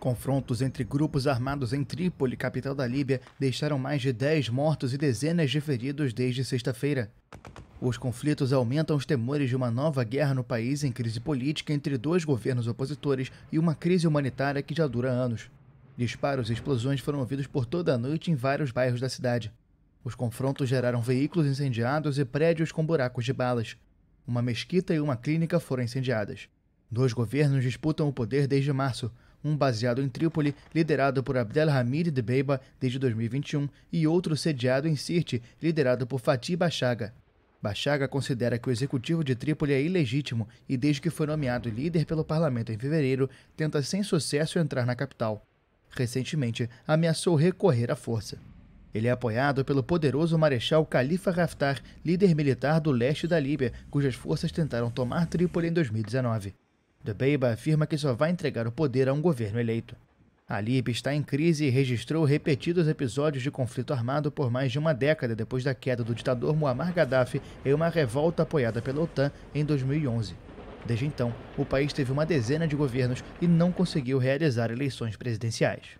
Confrontos entre grupos armados em Trípoli, capital da Líbia, deixaram mais de 10 mortos e dezenas de feridos desde sexta-feira. Os conflitos aumentam os temores de uma nova guerra no país em crise política entre dois governos opositores e uma crise humanitária que já dura anos. Disparos e explosões foram ouvidos por toda a noite em vários bairros da cidade. Os confrontos geraram veículos incendiados e prédios com buracos de balas. Uma mesquita e uma clínica foram incendiadas. Dois governos disputam o poder desde março um baseado em Trípoli, liderado por Abdelhamid Beiba desde 2021, e outro sediado em Sirte, liderado por Fatih Bachaga. Bachaga considera que o executivo de Trípoli é ilegítimo e, desde que foi nomeado líder pelo parlamento em fevereiro, tenta sem sucesso entrar na capital. Recentemente, ameaçou recorrer à força. Ele é apoiado pelo poderoso marechal Khalifa Haftar, líder militar do leste da Líbia, cujas forças tentaram tomar Trípoli em 2019. Debeiba afirma que só vai entregar o poder a um governo eleito. A Líbia está em crise e registrou repetidos episódios de conflito armado por mais de uma década depois da queda do ditador Muammar Gaddafi em uma revolta apoiada pela OTAN em 2011. Desde então, o país teve uma dezena de governos e não conseguiu realizar eleições presidenciais.